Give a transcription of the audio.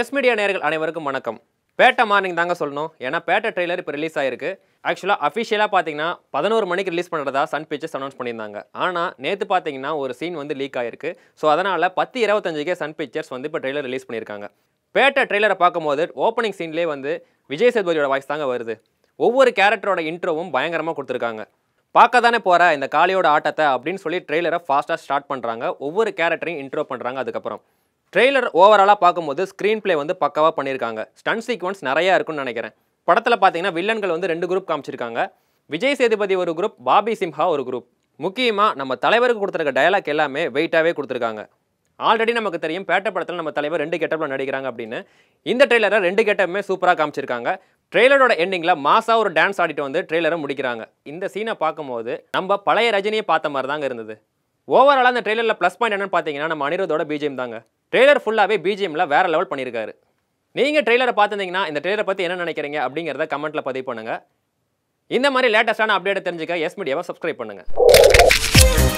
S media நேர்கள் அனைவருக்கும் வணக்கம் பேட்டை மார்னிங் தாங்க சொல்லணும் ஏன்னா பேட்டை ட்ரெய்லர் இப்போ ரிலீஸ் ஆயிருக்கு ஆக்சுவலாக அஃபிஷியலாக பார்த்தீங்கன்னா பதினோரு மணிக்கு ரிலீஸ் பண்ணுறதா சன் பிக்சர்ஸ் அனௌன்ஸ் பண்ணியிருந்தாங்க ஆனால் நேற்று பார்த்தீங்கன்னா ஒரு சீன் வந்து லீக் ஆயிருக்கு ஸோ அதனால் பத்து இருபத்தஞ்சுக்கே சன் பிக்சர்ஸ் வந்து இப்போ ட்ரெய்லர் ரிலீஸ் பண்ணியிருக்காங்க பேட்டை ட்ரெய்லரை பார்க்கும்போது ஓப்பனிங் சீன்லேயே வந்து விஜய் சேதுபதியோட வாய்ஸ் தாங்க வருது ஒவ்வொரு கேரக்டரோட இன்ட்ரோவும் பயங்கரமாக கொடுத்துருக்காங்க பார்க்க தானே போகிற இந்த காளியோட ஆட்டத்தை அப்படின்னு சொல்லி ட்ரெய்லரை ஃபாஸ்ட்டாக ஸ்டார்ட் பண்ணுறாங்க ஒவ்வொரு கேரக்டரையும் இன்ட்ரோ பண்ணுறாங்க அதுக்கப்புறம் ட்ரெய்லர் ஓவராலாக பார்க்கும்போது ஸ்க்ரீன் பிளே வந்து பக்காவாக பண்ணியிருக்காங்க ஸ்டன் சீக்வன்ஸ் நிறையா இருக்குன்னு நினைக்கிறேன் படத்தில் பார்த்தீங்கன்னா வில்லன்கள் வந்து ரெண்டு குரூப் காமிச்சிருக்காங்க விஜய் சேதுபதி ஒரு குரூப் பாபி சிம்ஹா ஒரு குரூப் முக்கியமாக நம்ம தலைவருக்கு கொடுத்துருக்க டயலாக் எல்லாமே வெயிட்டாகவே கொடுத்துருக்காங்க ஆல்ரெடி நமக்கு தெரியும் பேட்ட படத்தில் நம்ம தலைவர் ரெண்டு கெட்டப்பில் நடிக்கிறாங்க அப்படின்னு இந்த ட்ரெய்லரை ரெண்டு கெட்டப்புமே சூப்பராக காமிச்சிருக்காங்க ட்ரெய்லரோட எண்டிங்கில் மாசாக ஒரு டான்ஸ் ஆடிட்டு வந்து ட்ரெய்லரை முடிக்கிறாங்க இந்த சீனை பார்க்கும்போது நம்ம பழைய ரஜினியை பார்த்த மாதிரி தாங்க இருந்தது ஓவராலாக அந்த ட்ரெய்லரில் ப்ளஸ் பாயிண்ட் என்னென்னு பார்த்தீங்கன்னா நம்ம அனிருத்தோட பிஜிஎம் தாங்க ட்ரெய்லர் ஃபுல்லாகவே பிஜிஎம்மில் வேறு லெவல் பண்ணியிருக்காரு நீங்கள் ட்ரெய்லரை பார்த்துருந்தீங்கன்னா இந்த ட்ரெய்லரை பற்றி என்ன நினைக்கிறீங்க அப்படிங்கிறத கமெண்ட்டில் பதிவு பண்ணுங்கள் இந்த மாதிரி லேட்டஸ்ட்டான அப்டேட்டை தெரிஞ்சுக்க எஸ் மீடியாவை சப்ஸ்கிரைப் பண்ணுங்கள்